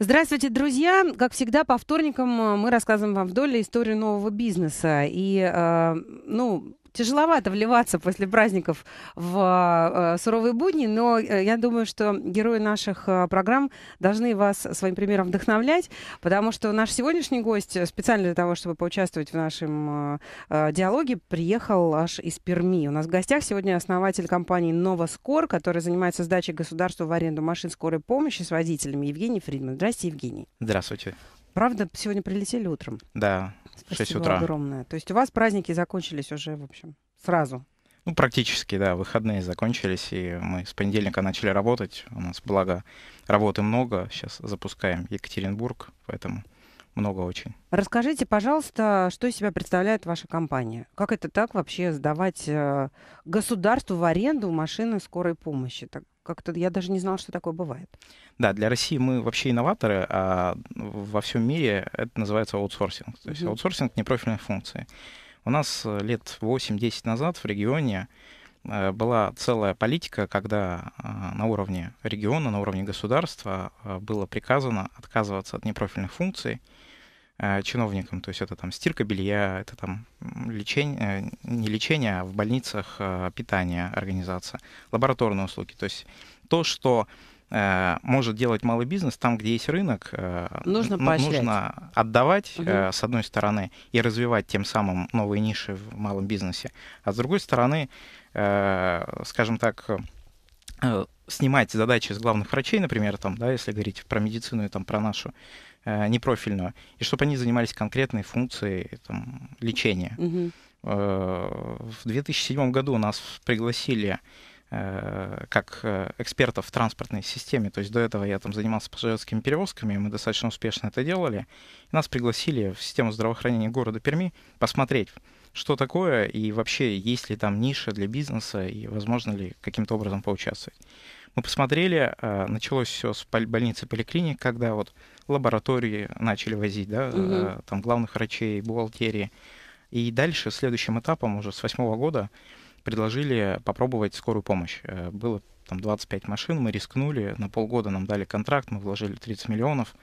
Здравствуйте, друзья! Как всегда, по вторникам э, мы рассказываем вам вдоль историю нового бизнеса. И, э, ну, тяжеловато вливаться после праздников в а, э, суровые будни, но э, я думаю, что герои наших э, программ должны вас своим примером вдохновлять, потому что наш сегодняшний гость специально для того, чтобы поучаствовать в нашем диалоге, приехал аж из Перми. У нас в гостях сегодня основатель компании «Новоскор», которая занимается сдачей государству в аренду машин скорой помощи с водителями Евгений Фридман. Здравствуйте, Евгений. Здравствуйте. Правда, сегодня прилетели утром? Да, Спасибо 6 утра. огромное. То есть у вас праздники закончились уже, в общем, сразу? Ну, практически, да, выходные закончились, и мы с понедельника начали работать. У нас, благо, работы много. Сейчас запускаем Екатеринбург, поэтому много очень. Расскажите, пожалуйста, что из себя представляет ваша компания? Как это так вообще сдавать э, государству в аренду машины скорой помощи? Так как-то я даже не знала, что такое бывает. Да, для России мы вообще инноваторы, а во всем мире это называется аутсорсинг. То есть mm-hmm. аутсорсинг непрофильной функции. У нас э, лет 8-10 назад в регионе э, была целая политика, когда а, на уровне региона, на уровне государства а, было приказано отказываться от непрофильных функций, Э, чиновникам. То есть это там стирка белья, это там лечение, э, не лечение, а в больницах э, питание, организация, лабораторные услуги. То есть то, что может делать малый бизнес там, где есть рынок, нужно, ну, нужно отдавать угу. с одной стороны и развивать тем самым новые ниши в малом бизнесе, а с другой стороны, скажем так, снимать задачи с главных врачей, например, там, да, если говорить про медицину и там про нашу, Э, непрофильную, и чтобы они занимались конкретной функцией там, лечения. Угу. В 2007 году нас пригласили э, как экспертов в транспортной системе. То есть до этого я там занимался пассажирскими перевозками, мы достаточно успешно это делали. Нас пригласили в систему здравоохранения города Перми посмотреть, что такое и вообще есть ли там ниша для бизнеса и возможно ли каким-то образом поучаствовать. Мы посмотрели, началось все с больницы поликлиник, когда вот лаборатории начали возить, да, угу. там главных врачей, бухгалтерии. И дальше, следующим этапом, уже с восьмого года, предложили попробовать скорую помощь. Э, было там 25 машин, мы рискнули, на полгода нам дали контракт, мы вложили 30 миллионов.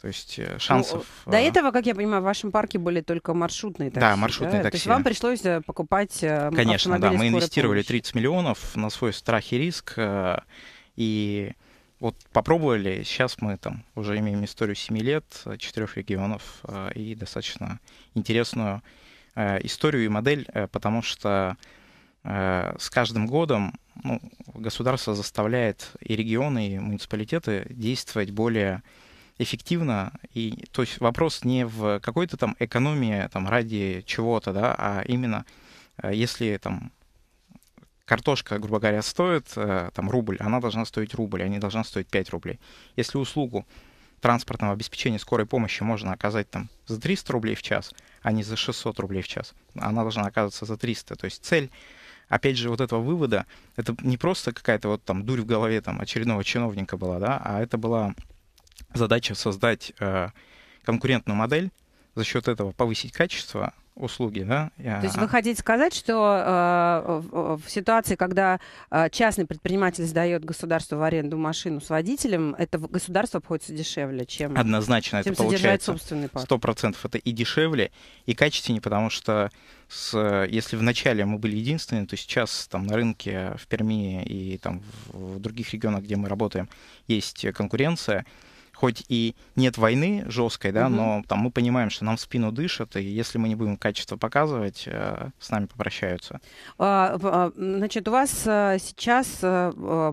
То есть э, ну, шансов... Ну, до этого, как я понимаю, в вашем парке были только маршрутные такси. Да, маршрутные да? такси. То есть вам пришлось покупать Конечно, да, мы инвестировали помощи. 30 миллионов на свой страх и риск. И вот попробовали, сейчас мы там уже имеем историю 7 лет, 4 регионов э, и достаточно интересную э, историю и модель, э, потому что с каждым годом ну, государство заставляет и регионы, и муниципалитеты действовать более эффективно. И, то есть вопрос не в какой-то там экономии там, ради чего-то, да, а именно если там картошка, грубо говоря, стоит э, там рубль, она должна стоить рубль, а не должна стоить 5 рублей. Если услугу транспортного обеспечения скорой помощи можно оказать там за 300 рублей в час, а не за 600 рублей в час, она должна оказаться за 300. То есть цель опять же, вот этого вывода, это не просто какая-то вот там дурь в голове там очередного чиновника была, да, а это была задача создать э, конкурентную модель, за счет этого повысить качество услуги, да? То есть вы а хотите сказать, что э, в э, ситуации, когда э, частный предприниматель сдает государству в аренду машину с водителем, это государство обходится дешевле, чем однозначно чем это получается собственный парк. 100% это и дешевле, и качественнее, потому что с, если в начале мы были единственными, то сейчас там на рынке в Перми и там в других регионах, где мы работаем, есть конкуренция хоть и нет войны жесткой, да, угу. но там мы понимаем, что нам в спину дышат, и если мы не будем качество показывать, э, с нами попрощаются. А, а, значит, у вас э, сейчас э,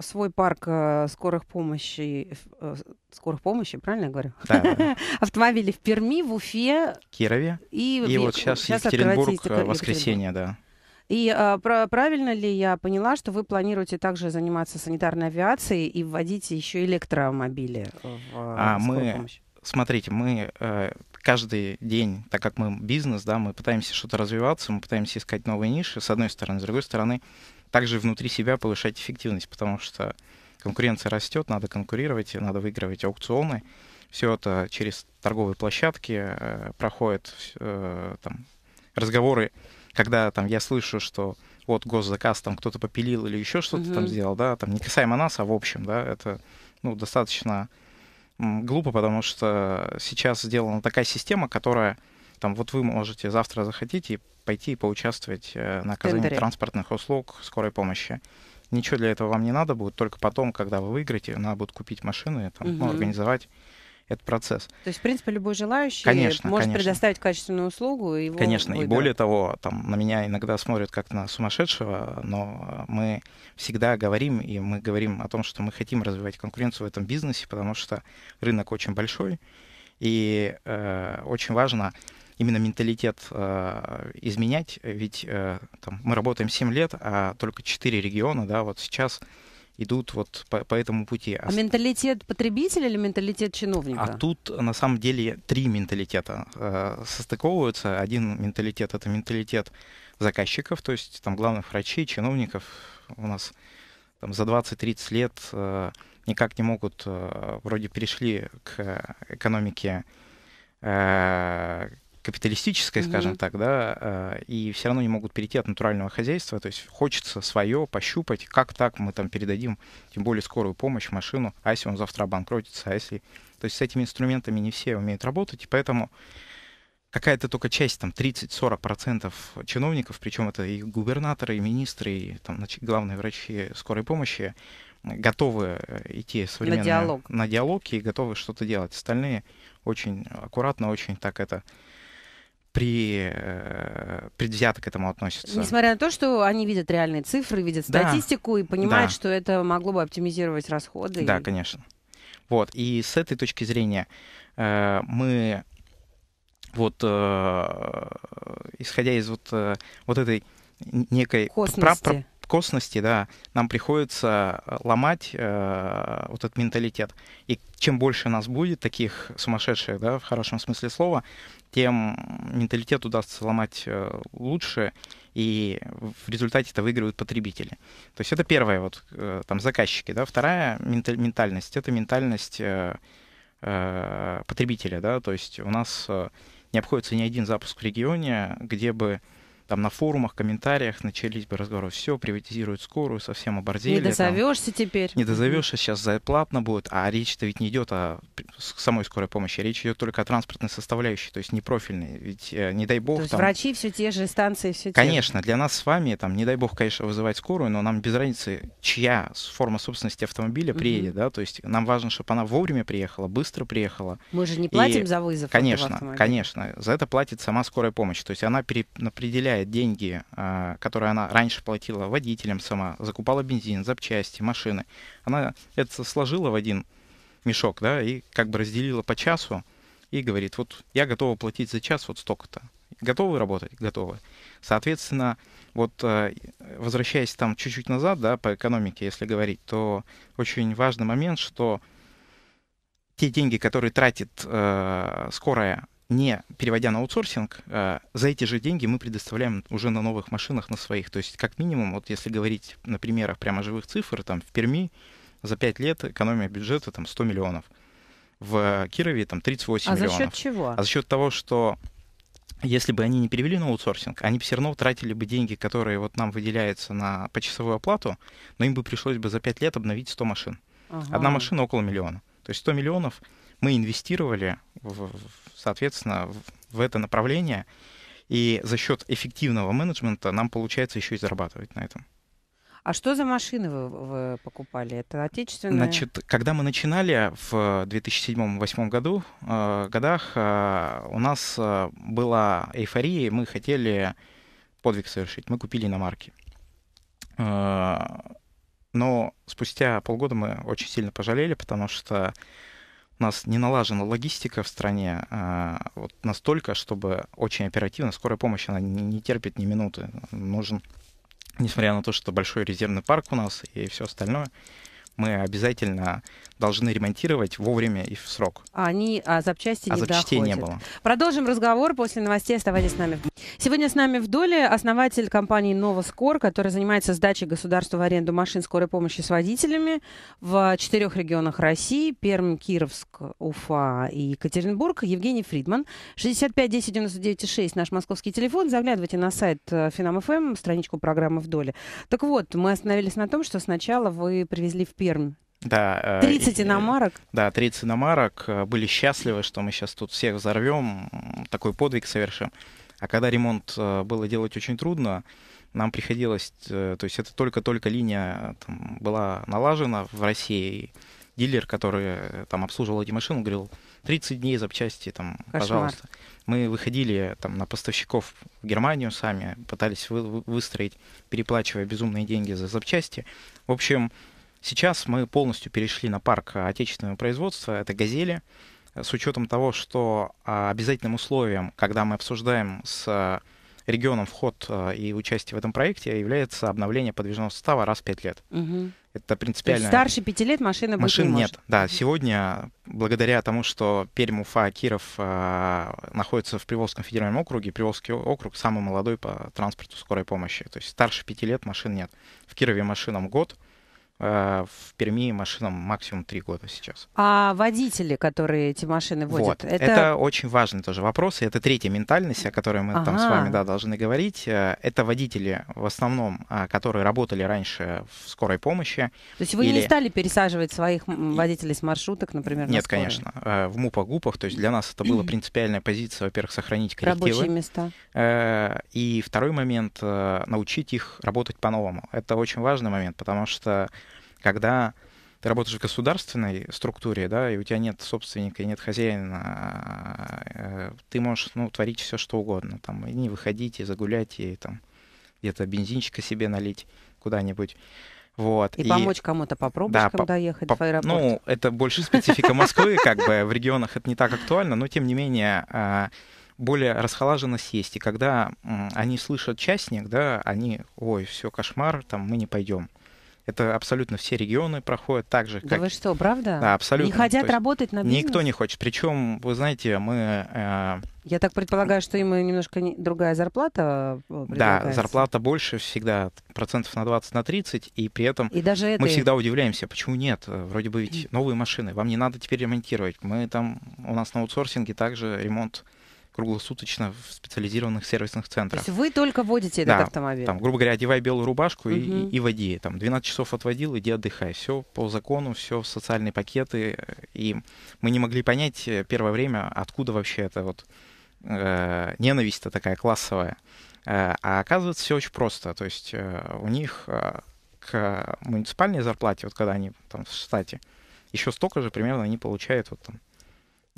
свой парк скорых помощи, скорых помощи, правильно я говорю? Да. Автомобили в Перми, в Уфе. Кирове. И, и вот сейчас, сейчас Екатеринбург, воскресенье, да. И а, правильно ли я поняла, что вы планируете также заниматься санитарной авиацией и вводить еще электромобили в а, а мы... помощь? Смотрите, мы э, каждый день, так как мы бизнес, да, мы пытаемся что-то развиваться, мы пытаемся искать новые ниши, с одной стороны, с другой стороны, также внутри себя повышать эффективность, потому что конкуренция растет, надо конкурировать, надо выигрывать аукционы. Все это через торговые площадки э, проходит, э, там, разговоры когда там я слышу, что вот госзаказ там кто-то попилил или еще что-то угу. там сделал, да, там не касаемо нас, а в общем, да, это ну, достаточно глупо, потому что сейчас сделана такая система, которая там вот вы можете завтра захотите и пойти и поучаствовать э, на оказании Тендере. транспортных услуг скорой помощи. Ничего для этого вам не надо будет, только потом, когда вы выиграете, надо будет купить машину и там, угу. ну, организовать этот процесс. То есть, в принципе, любой желающий конечно, может конечно. предоставить качественную услугу. И его конечно, выбор. и более того, там на меня иногда смотрят как на сумасшедшего, но мы всегда говорим, и мы говорим о том, что мы хотим развивать конкуренцию в этом бизнесе, потому что рынок очень большой, и э, очень важно именно менталитет э, изменять, ведь э, там, мы работаем 7 лет, а только 4 региона, да, вот сейчас идут вот по, по этому пути. А менталитет потребителя или менталитет чиновника? А тут на самом деле три менталитета э, состыковываются. Один менталитет это менталитет заказчиков, то есть там главных врачей, чиновников у нас там, за 20-30 лет э, никак не могут, э, вроде перешли к э, экономике, э, капиталистической, угу. скажем так, да, а, и все равно не могут перейти от натурального хозяйства. То есть хочется свое пощупать, как так мы там передадим, тем более скорую помощь, машину, а если он завтра обанкротится, а если... То есть с этими инструментами не все умеют работать, и поэтому какая-то только часть, там 30-40% чиновников, причем это и губернаторы, и министры, и там, главные врачи скорой помощи, готовы э, идти современные, на диалог. на диалог и готовы что-то делать. Остальные очень аккуратно, очень так это при, э, предвзято к этому относятся. Несмотря на то, что они видят реальные цифры, видят да. статистику и понимают, да. что это могло бы оптимизировать расходы. Да, и... конечно. Вот, и с этой точки зрения э, мы вот, э, исходя из вот, э, вот этой некой... Косности. Прав, косности, да, нам приходится э, ломать э, вот этот менталитет. И чем больше нас будет таких сумасшедших, да, в хорошем смысле слова, тем менталитет удастся ломать э, лучше, и в результате это выигрывают потребители. То есть это первое, вот э, там заказчики, да. Вторая ментальность — это ментальность э, э, потребителя, да, то есть у нас э, не обходится ни один запуск в регионе, где бы там на форумах, комментариях начались бы разговоры, все, приватизируют скорую, совсем оборзели. Не дозовешься там, теперь. Не дозовешься, сейчас заплатно будет, а речь-то ведь не идет о самой скорой помощи, речь идет только о транспортной составляющей, то есть не профильной, ведь э, не дай бог. То есть там... врачи все те же, станции все те же. Конечно, для нас с вами, там, не дай бог, конечно, вызывать скорую, но нам без разницы, чья форма собственности автомобиля приедет, угу. да, то есть нам важно, чтобы она вовремя приехала, быстро приехала. Мы же не платим И... за вызов. Конечно, конечно, за это платит сама скорая помощь, то есть она переопределяет возвращает деньги, а, которые она раньше платила водителям сама, закупала бензин, запчасти, машины. Она это сложила в один мешок, да, и как бы разделила по часу и говорит, вот я готова платить за час вот столько-то. Готовы работать? Готовы. Соответственно, вот э, возвращаясь там чуть-чуть назад, да, по экономике, если говорить, то очень важный момент, что те деньги, которые тратит э, скорая не переводя на аутсорсинг, э, за эти же деньги мы предоставляем уже на новых машинах, на своих. То есть, как минимум, вот если говорить на примерах прямо живых цифр, там в Перми за 5 лет экономия бюджета там 100 миллионов. В Кирове там 38 а миллионов. А за счет чего? А за счет того, что если бы они не перевели на аутсорсинг, они бы все равно тратили бы деньги, которые вот нам выделяются на почасовую оплату, но им бы пришлось бы за 5 лет обновить 100 машин. Ага. Одна машина около миллиона. То есть 100 миллионов мы инвестировали в, соответственно, в это направление. И за счет эффективного менеджмента нам получается еще и зарабатывать на этом. А что за машины вы, вы покупали? Это отечественные? Значит, когда мы начинали в 2007-2008 году, э, годах, э, у нас э, была эйфория, мы хотели подвиг совершить. Мы купили иномарки. Э, но спустя полгода мы очень сильно пожалели, потому что у нас не налажена логистика в стране а, вот настолько, чтобы очень оперативно, скорая помощь, она не, не терпит ни минуты. Нужен, несмотря на то, что большой резервный парк у нас и все остальное, мы обязательно должны ремонтировать вовремя и в срок. А они а запчасти а запчастей доходят. не было. Продолжим разговор после новостей. Оставайтесь с нами. Сегодня с нами в доле основатель компании «Новоскор», которая занимается сдачей государству в аренду машин скорой помощи с водителями в четырех регионах России – Пермь, Кировск, Уфа и Екатеринбург. Евгений Фридман. 65 10 6 наш московский телефон. Заглядывайте на сайт э, Финам.ФМ, страничку программы «В доле». Так вот, мы остановились на том, что сначала вы привезли в Пермь Пермь. Да, 30 э, и, иномарок? Да, 30 иномарок. Э, были счастливы, что мы сейчас тут всех взорвем, такой подвиг совершим. А когда ремонт э, было делать очень трудно, нам приходилось, то есть это только-только линия там, была налажена в России, дилер, который там обслуживал эти машины, говорил, 30 дней запчасти, там, Кошмар. пожалуйста. Мы выходили там на поставщиков в Германию сами, пытались вы, выстроить, переплачивая безумные деньги за запчасти. В общем, Сейчас мы полностью перешли на парк отечественного производства. Это «Газели». С учетом того, что а, обязательным условием, когда мы обсуждаем с а, регионом вход а, и участие в этом проекте является обновление подвижного состава раз в 5 лет. Угу. Это принципиально. старше пяти лет машина Машин не нет. Может. Да, сегодня, благодаря тому, что Пермь, Уфа, Киров э, находятся в Приволжском федеральном округе, Приволжский округ самый молодой по транспорту скорой помощи. То есть старше пяти лет машин нет. В Кирове машинам год, Э, в Перми машинам максимум три года сейчас. А водители, которые эти машины водят, вот. это... это очень важный тоже вопрос, и это третья ментальность, о которой мы ага. там с вами да, должны говорить. Э, это водители в основном, а, которые работали раньше в скорой помощи. То есть вы или... не стали пересаживать своих водителей с маршруток, например, Нет, скорую? конечно. Э, в МУПах, ГУПах, то есть для нас это была принципиальная позиция, во-первых, сохранить коллективы. Рабочие места. И второй момент, научить их работать по-новому. Это очень важный момент, потому что когда ты работаешь в государственной структуре, да, и у тебя нет собственника нет хозяина, э, ты можешь, ну, творить все что угодно, там, и не выходить, и загулять, и там где-то бензинчика себе налить куда-нибудь. Вот. И, и помочь кому-то попробовать, пробочкам да, по... доехать по... в аэропорт. Ну, это больше специфика Москвы, как бы в регионах это не так актуально, но тем не менее э, более расхолаженность есть. И когда они слышат частник, да, они, ой, все, кошмар, там мы не пойдем. Это абсолютно все регионы проходят так же. Как... Да вы что, правда? Да, абсолютно. Не хотят есть, работать на бизнес? Никто не хочет. Причем, вы знаете, мы... Э... Я так предполагаю, что им немножко не... другая зарплата э, Да, зарплата больше всегда, процентов на 20, на 30, и при этом и даже это мы всегда удивляемся, почему нет? Э, вроде бы ведь новые машины, вам не надо теперь ремонтировать. Мы там, у нас на аутсорсинге также ремонт круглосуточно в специализированных сервисных центрах. То есть вы только водите да, этот автомобиль? Там, грубо говоря, одевай белую рубашку угу. и, и води. Там 12 часов отводил, иди отдыхай. Все по закону, все социальные пакеты. И мы не могли понять э, первое время, откуда вообще эта вот э, ненависть-то такая классовая. Э, а оказывается, все очень просто. То есть э, у них э, к муниципальной зарплате, вот когда они там в штате, еще столько же примерно они получают вот там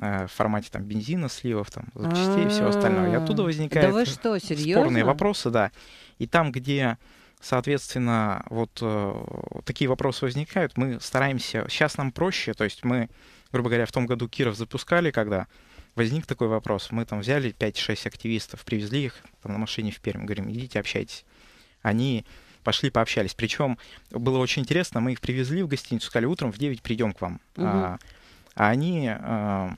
Э, в формате там бензина, сливов, там запчастей и всего а. остального. И оттуда возникают да что, спорные вопросы, да. И там, где Соответственно, вот э, такие вопросы возникают. Мы стараемся. Сейчас нам проще. То есть мы, грубо говоря, в том году Киров запускали, когда возник такой вопрос. Мы там взяли 5-6 активистов, привезли их там, на машине в Пермь. Говорим, идите, общайтесь. Они пошли, пообщались. Причем было очень интересно. Мы их привезли в гостиницу, сказали, утром в 9 придем к вам. Угу. А, они... Э,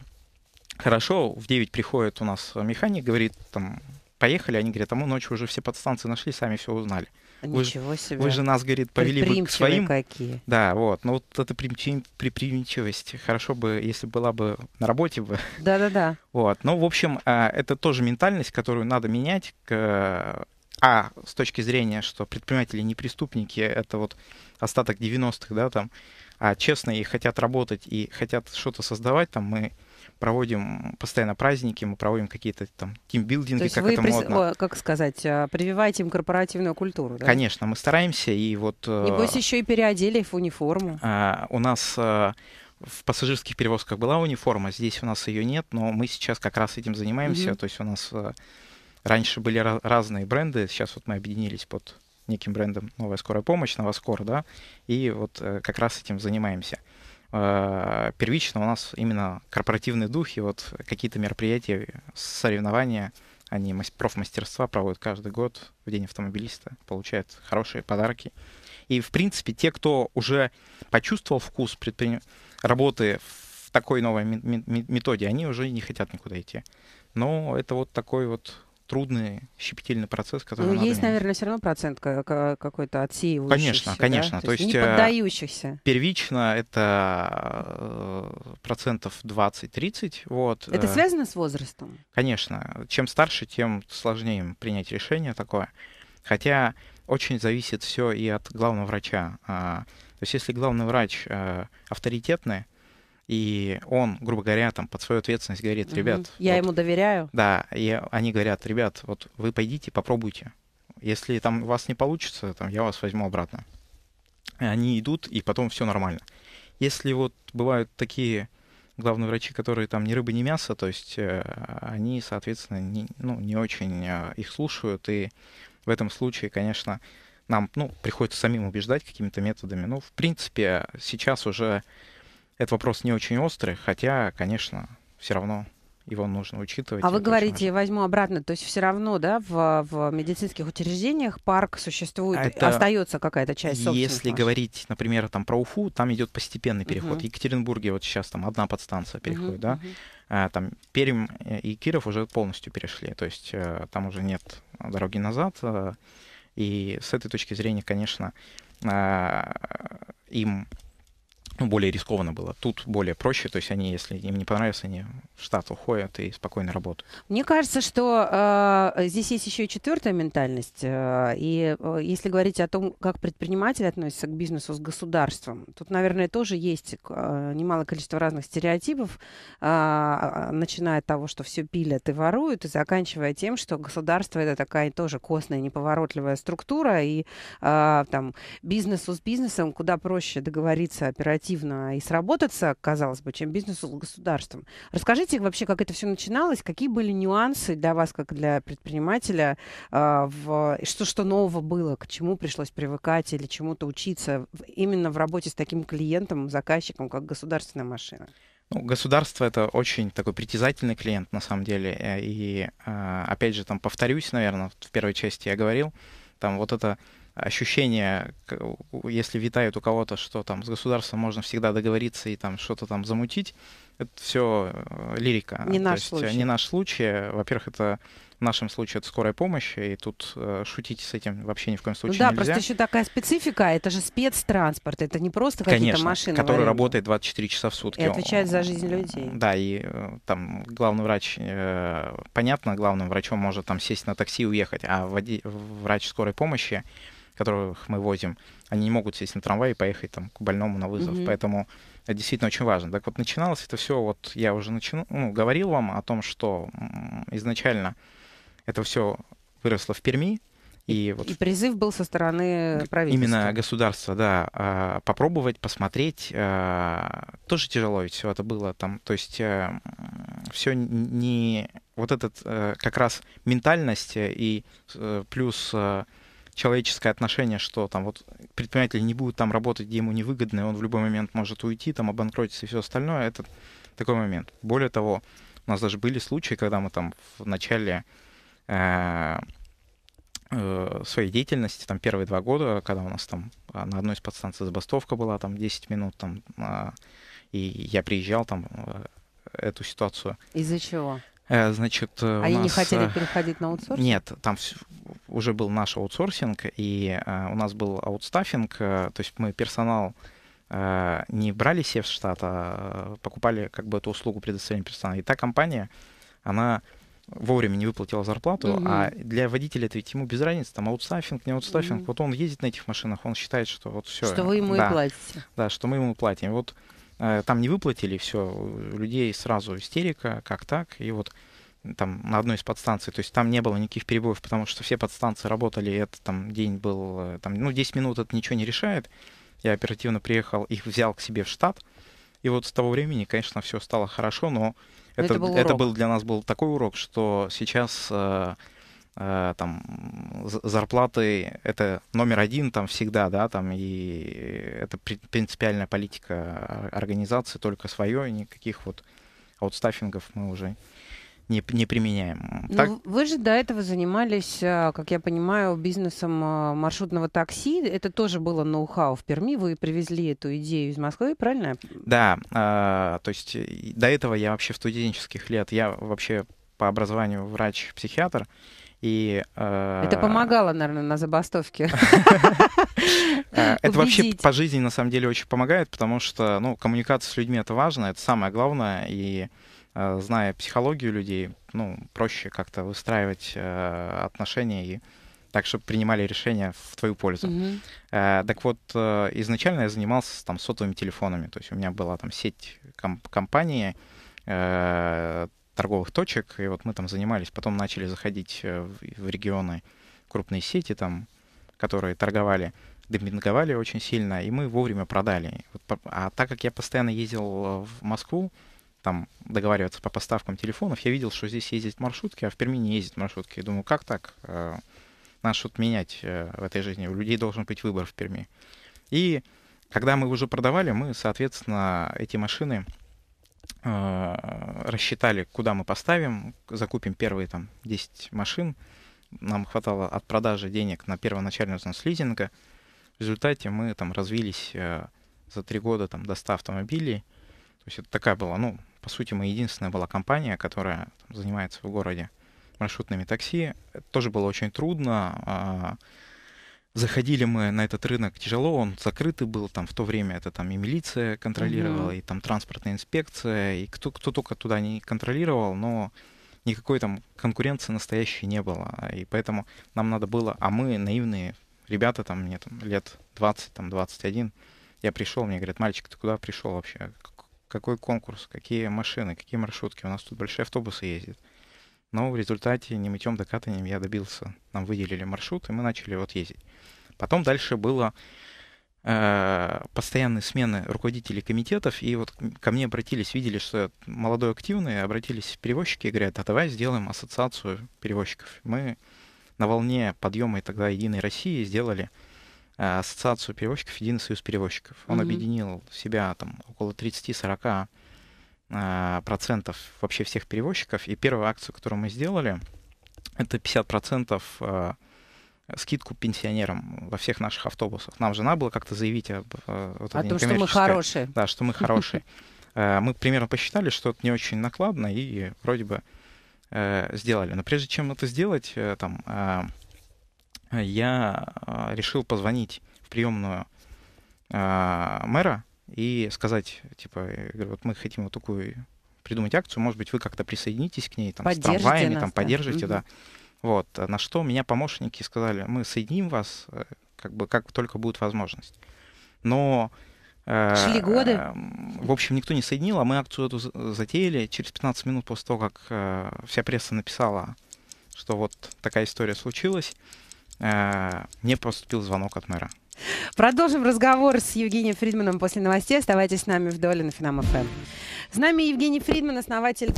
Хорошо, в 9 приходит у нас механик, говорит, там, поехали, они говорят, а мы ночью уже все подстанции нашли, сами все узнали. А ничего вы, себе. Вы же нас, говорит, повели бы к своим. какие. Да, вот. Но вот эта приприимчивость. Хорошо бы, если была бы на работе бы. Да-да-да. Вот. Ну, в общем, а, это тоже ментальность, которую надо менять. К... А, с точки зрения, что предприниматели не преступники, это вот остаток 90-х, да, там, а честно и хотят работать, и хотят что-то создавать, там, мы проводим постоянно праздники, мы проводим какие-то там тимбилдинги, как вы это прис... модно. О, как сказать, а, прививаете им корпоративную культуру, да? Конечно, мы стараемся, и вот... Э, Небось, еще и переодели в униформу. А, у нас э, в пассажирских перевозках была униформа, здесь у нас ее нет, но мы сейчас как раз этим занимаемся. mm То есть у нас э, раньше были разные бренды, сейчас вот мы объединились под неким брендом «Новая скорая помощь», «Новоскор», да, и вот как раз этим занимаемся. Э, первично у нас именно корпоративный дух, и вот какие-то мероприятия, соревнования, они профмастерства проводят каждый год в День автомобилиста, получают хорошие подарки. И, в принципе, те, кто уже почувствовал вкус предприним... работы в такой новой методе, они уже не хотят никуда идти. Но это вот такой вот трудный, щепетильный процесс, который Ну, есть, менять. наверное, все равно процент какой-то отсеивающийся. Конечно, конечно. Да? То, есть, есть не э, поддающихся. Первично это э, процентов 20-30. Вот. Это э. связано с возрастом? Конечно. Чем старше, тем сложнее принять решение такое. Хотя очень зависит все и от главного врача. А, то есть если главный врач авторитетный, и он, грубо говоря, там под свою ответственность говорит, ребят... Угу. Я вот, ему доверяю. Да, и они говорят, ребят, вот вы пойдите, попробуйте. Если там у вас не получится, там, я вас возьму обратно. И они идут, и потом все нормально. Если вот бывают такие главные врачи, которые там ни рыбы, ни мясо, то есть э, они, соответственно, не, ну, не очень э, их слушают, и в этом случае, конечно, нам ну, приходится самим убеждать какими-то методами. Ну, в принципе, сейчас уже этот вопрос не очень острый, хотя, конечно, все равно его нужно учитывать. А вы говорите, я возьму обратно, то есть все равно, да, в, в медицинских учреждениях парк существует, это, остается какая-то часть Если говорить, например, там про Уфу, там идет постепенный переход. uh В Екатеринбурге вот сейчас там одна подстанция переходит, uh да, uh там Перим и Киров уже полностью перешли, то есть э, там уже нет дороги назад, э, и с этой точки зрения, конечно, а, им ну, более рискованно было. Тут более проще, то есть они, если им не понравится, они в штат уходят и спокойно работают. Мне кажется, что э, здесь есть еще и четвертая ментальность. Э, и э, если говорить о том, как предприниматели относятся к бизнесу с государством, тут, наверное, тоже есть э, немалое количество разных стереотипов, э, а, начиная от того, что все пилят и воруют, и заканчивая тем, что государство это такая тоже костная, неповоротливая структура, и э, там бизнесу с бизнесом куда проще договориться оперативно эффективно и сработаться, казалось бы, чем бизнесу с государством. Расскажите вообще, как это все начиналось, какие были нюансы для вас, как для предпринимателя, а, в, что, что нового было, к чему пришлось привыкать или чему-то учиться именно в работе с таким клиентом, заказчиком, как государственная машина? Ну, государство это очень такой притязательный клиент на самом деле. Э, и э, опять же, там повторюсь, наверное, в первой части я говорил, там вот это ощущение, если витает у кого-то, что там с государством можно всегда договориться и там что-то там замутить, это все э, лирика. Не наш есть, э, случай. Не наш случай. Во-первых, это в нашем случае это скорая помощь, и тут э, шутить с этим вообще ни в коем случае ну да, нельзя. Да, просто еще такая специфика, это же спецтранспорт, это не просто какие-то машины. который работает 24 часа в сутки. И отвечает за жизнь людей. Да, и э, там главный врач, э, понятно, главным врачом может там сесть на такси и уехать, а води- врач скорой помощи, которых мы возим, они не могут сесть на трамвай и поехать там к больному на вызов. Mm-hmm. Поэтому это действительно очень важно. Так вот, начиналось это все, вот я уже начи... ну, говорил вам о том, что изначально это все выросло в Перми, и, вот и призыв был со стороны правительства. Именно государства, да. А, попробовать, посмотреть. А, тоже тяжело ведь все это было там. То есть э, все не... Вот этот э, как раз ментальность э, и плюс человеческое отношение, что там вот предприниматель не будет там работать, где ему невыгодно, и он в любой момент может уйти, там обанкротиться и все остальное, это такой момент. Более того, у нас даже были случаи, когда мы там в начале э, э, своей деятельности, там первые два года, когда у нас там на одной из подстанций забастовка была, там 10 минут, там, а, и я приезжал там э, эту ситуацию. Из-за чего? Значит, а они нас... не хотели переходить на аутсорс? Нет, там все уже был наш аутсорсинг, и э, у нас был аутстаффинг, э, то есть мы персонал э, не брали себе в штат, а покупали как бы эту услугу предоставления персонала. И та компания, она вовремя не выплатила зарплату, mm а для водителя это ведь ему без разницы, там аутстаффинг, не аутстаффинг, mm вот он ездит на этих машинах, он считает, что вот все. Что вы ему да, и платите. Да, что мы ему платим. Вот там не выплатили, все, у людей сразу истерика, как так, и вот там на одной из подстанций, то есть там не было никаких перебоев, потому что все подстанции работали, и это там день был, э, там, ну, 10 минут это ничего не решает. Я оперативно приехал, их взял к себе в штат, и вот с того времени, конечно, все стало хорошо, но, но это, это, был, это был для нас был такой урок, что сейчас э, э, там зарплаты это номер один там всегда, да, там и это принципиальная политика а, организации только свое, никаких вот аутстаффингов мы уже не, не применяем. Ну, так... Вы же до этого занимались, э, как я понимаю, бизнесом э, маршрутного такси. Это тоже было ноу-хау в Перми. Вы привезли эту идею из Москвы, правильно? Да. Э, то есть до этого я вообще в студенческих лет, я вообще по образованию врач-психиатр. И, э... Это помогало, наверное, на забастовке. Э, это вообще по жизни на самом деле очень помогает, потому что ну, коммуникация с людьми это важно, это самое главное. И Э, зная психологию людей, ну, проще как-то выстраивать э, отношения и так, чтобы принимали решения в твою пользу. Mm-hmm. так вот, изначально я занимался там сотовыми телефонами, то есть у меня была там сеть комп- компании, торговых точек, и вот мы там занимались, потом начали заходить в, регионы крупные сети там, которые торговали, демпинговали очень сильно, и мы вовремя продали. а так как я постоянно ездил в Москву, там договариваться по поставкам телефонов, я видел, что здесь ездят маршрутки, а в Перми не ездят маршрутки. Я думаю, как так? Э, Надо что-то менять э, в этой жизни. У людей должен быть выбор в Перми. И когда мы уже продавали, мы, соответственно, эти машины э, рассчитали, куда мы поставим, закупим первые там 10 машин, нам хватало от продажи денег на первоначальный взнос лизинга. В результате мы там развились за три года там, до 100 автомобилей. То есть это такая была, ну, по сути, мы единственная была компания, которая там, занимается в городе маршрутными такси. Это тоже было очень трудно. А, заходили мы на этот рынок тяжело, он закрытый был, там в то время это там и милиция контролировала, mm-hmm. и там транспортная инспекция, и кто, кто только туда не контролировал, но никакой там конкуренции настоящей не было. И поэтому нам надо было, а мы наивные ребята, там мне там лет 20, там 21, я пришел, мне говорят, мальчик, ты куда пришел вообще? какой конкурс, какие машины, какие маршрутки. У нас тут большие автобусы ездят. Но в результате не мытьем да катанием я добился. Нам выделили маршрут, и мы начали вот ездить. Потом дальше было э, постоянные смены руководителей комитетов, и вот ко мне обратились, видели, что я молодой активный, обратились перевозчики и говорят, а давай сделаем ассоциацию перевозчиков. Мы на волне подъема и тогда «Единой России» сделали Ассоциацию перевозчиков, Единый союз перевозчиков. Он угу. объединил в себя там около 30-40 а, процентов вообще всех перевозчиков. И первую акцию, которую мы сделали, это 50 процентов а, скидку пенсионерам во всех наших автобусах. Нам же надо было как-то заявить об, э, вот о том, что мы хорошие. Да, что мы хорошие. Э, мы примерно посчитали, что это не очень накладно, и вроде бы э, сделали. Но прежде чем это сделать, там я а, решил позвонить в приемную а, мэра и сказать, типа, говорю, вот мы хотим вот такую придумать акцию, может быть, вы как-то присоединитесь к ней, там, с трамваями, нас, там, поддержите, угу. да. Вот, а на что меня помощники сказали, мы соединим вас, э, как бы, как только будет возможность. Но... Э, Шли годы. Эм, в общем, никто не соединил, а мы акцию эту затеяли через 15 минут после того, как э, вся пресса написала, что вот такая история случилась. Э, мне поступил звонок от мэра. Продолжим разговор с Евгением Фридманом после новостей. Оставайтесь с нами в доле на Финам ФМ. С нами Евгений Фридман, основатель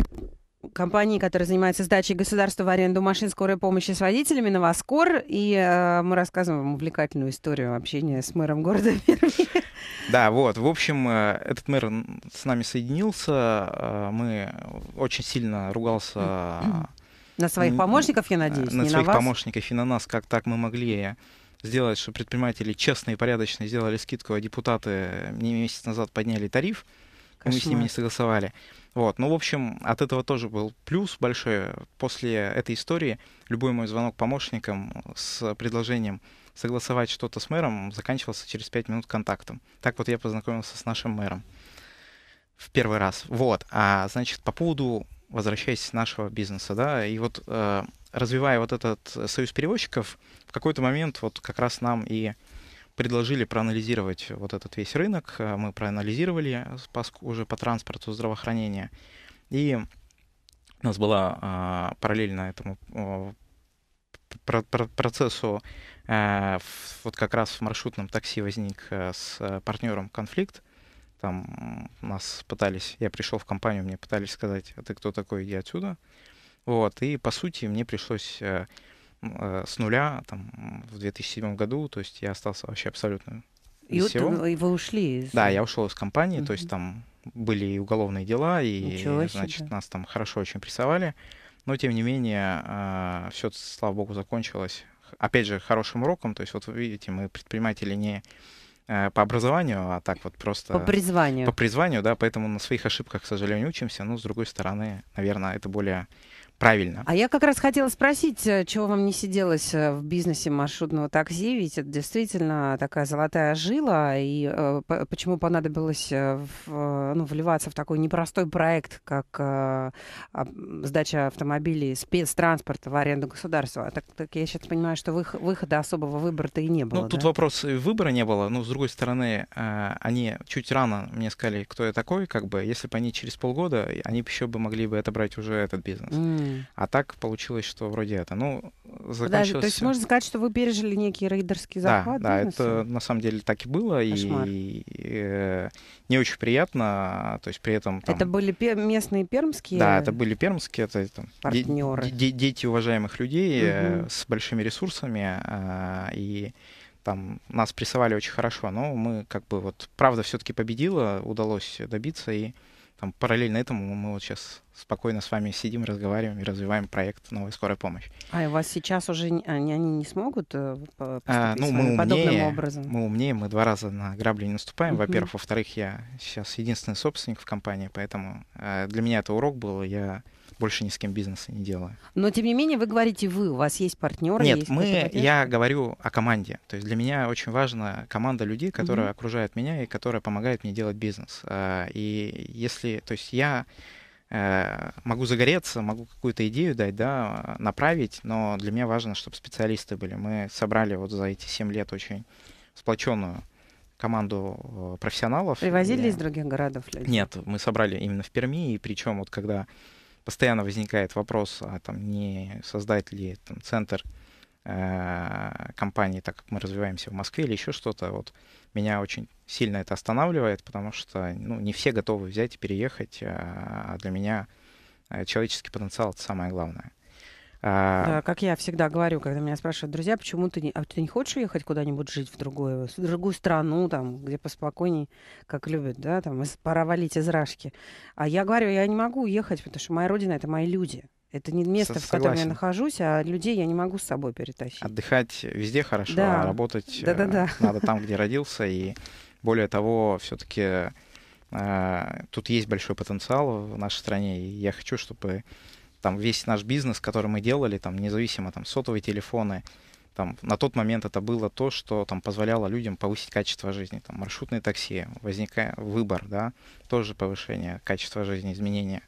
компании, которая занимается сдачей государства в аренду машин скорой помощи с водителями «Новоскор». И э, мы рассказываем вам увлекательную историю общения с мэром города Да, вот. В общем, э, этот мэр с нами соединился. Э, мы очень сильно ругался на своих помощников, я э, надеюсь, на не своих на вас. помощников и на нас, как так мы могли сделать, что предприниматели честные и порядочные сделали скидку, а депутаты э, не месяц назад подняли тариф, Кошмар. мы с ними не согласовали. Вот. Ну, в общем, от этого тоже был плюс большой. После этой истории любой мой звонок помощникам с предложением согласовать что-то с мэром заканчивался через 5 минут контактом. Так вот я познакомился с нашим мэром в первый раз. Вот. А, значит, по поводу возвращаясь с нашего бизнеса, да, и вот э, развивая вот этот союз перевозчиков, в какой-то момент вот как раз нам и предложили проанализировать вот этот весь рынок, э, мы проанализировали уже по транспорту здравоохранения, и у нас была э, параллельно этому процессу вот как раз в маршрутном такси возник с партнером конфликт, там нас пытались, я пришел в компанию, мне пытались сказать, а ты кто такой, иди отсюда. Вот, и по сути мне пришлось э, э, с нуля, там, в 2007 году, то есть я остался вообще абсолютно и вот вы ушли из... Да, я ушел из компании, угу. то есть там были и уголовные дела, и, Ничего значит, нас там хорошо очень прессовали. Но, тем не менее, э, а, все, слава богу, закончилось. Опять же, хорошим уроком. То есть, вот вы видите, мы предприниматели не Э, по образованию, а так вот просто... По призванию. По призванию, да, поэтому на своих ошибках, к сожалению, учимся, но, с другой стороны, наверное, это более правильно. А я как раз хотела спросить, э, чего вам не сиделось э, в бизнесе маршрутного такси, ведь это действительно такая золотая жила, и э, почему понадобилось э, в, ну, вливаться в такой непростой проект, как э, сдача автомобилей, спецтранспорта в аренду государства? А так, так я сейчас понимаю, что вых, выхода особого выбора-то и не было. Ну, тут да? вопрос выбора не было, но, с другой стороны, э, они чуть рано мне сказали, кто я такой, как бы, если бы они через полгода, они еще бы могли бы отобрать уже этот бизнес. Mm. А так получилось, что вроде это. Ну, закончилось... Подожди, то есть можно сказать, что вы пережили некий рейдерский захват? Да, да, да это на самом деле так и было. И, и, и э, не очень приятно. То есть при этом... Там... Это были пер- местные пермские? Да, это были пермские. Это, там, Партнеры. Де- де- дети уважаемых людей угу. с большими ресурсами. Э, и там нас прессовали очень хорошо, но мы как бы вот правда все-таки победила, удалось добиться и там параллельно этому мы вот сейчас спокойно с вами сидим, разговариваем и развиваем проект «Новая скорая помощь». А у вас сейчас уже они, а, они не смогут э, а, ну, мы умнее, подобным образом? Мы умнее, мы два раза на грабли не наступаем, uh-huh. во-первых. Во-вторых, я сейчас единственный собственник в компании, поэтому э, для меня это урок был. Я больше ни с кем бизнеса не делаю. Но тем не менее вы говорите вы, у вас есть партнеры. Нет, есть мы, я говорю о команде. То есть для меня очень важна команда людей, которая угу. окружают меня и которая помогает мне делать бизнес. А, и если, то есть я э, могу загореться, могу какую-то идею дать, да, направить, но для меня важно, чтобы специалисты были. Мы собрали вот за эти 7 лет очень сплоченную команду э, профессионалов. Привозили и... из других городов людей? Нет, мы собрали именно в Перми, и причем вот когда постоянно возникает вопрос, а там не создать ли там центр э, компании, так как мы развиваемся в Москве или еще что-то. Вот меня очень сильно это останавливает, потому что ну, не все готовы взять и переехать, а, а для меня э, человеческий потенциал это самое главное. А, да, как я всегда говорю, когда меня спрашивают друзья, почему ты не, а ты не хочешь уехать куда-нибудь жить в другую, в другую страну, там, где поспокойней, как любят, да, там, пора валить из рашки. А я говорю, я не могу уехать, потому что моя родина — это мои люди. Это не место, Согласен. в котором я нахожусь, а людей я не могу с собой перетащить. Отдыхать везде хорошо, да. а работать да -да -да. надо там, где родился. И более того, все-таки э, тут есть большой потенциал в нашей стране. И я хочу, чтобы там весь наш бизнес, который мы делали, там независимо там сотовые телефоны, там на тот момент это было то, что там позволяло людям повысить качество жизни, там маршрутные такси, возника выбор, да, тоже повышение качества жизни, изменения,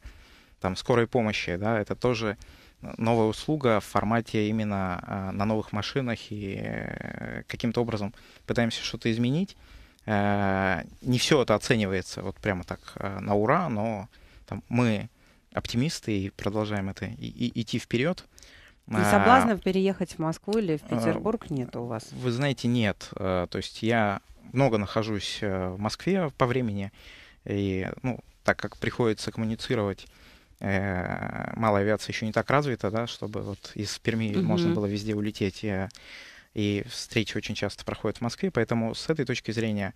там скорой помощи, да, это тоже новая услуга в формате именно а, на новых машинах и э, каким-то образом пытаемся что-то изменить. Э, не все это оценивается вот прямо так э, на ура, но там, мы оптимисты и продолжаем это и, и, идти вперед. И а, соблазнов переехать в Москву или в а, Петербург нет у вас? Вы знаете, нет. А, то есть я много нахожусь э, в Москве по времени, и, ну, так как приходится коммуницировать, э, малая авиация еще не так развита, да, чтобы вот из Перми mm-hmm. можно было везде улететь, и, и встречи очень часто проходят в Москве, поэтому с этой точки зрения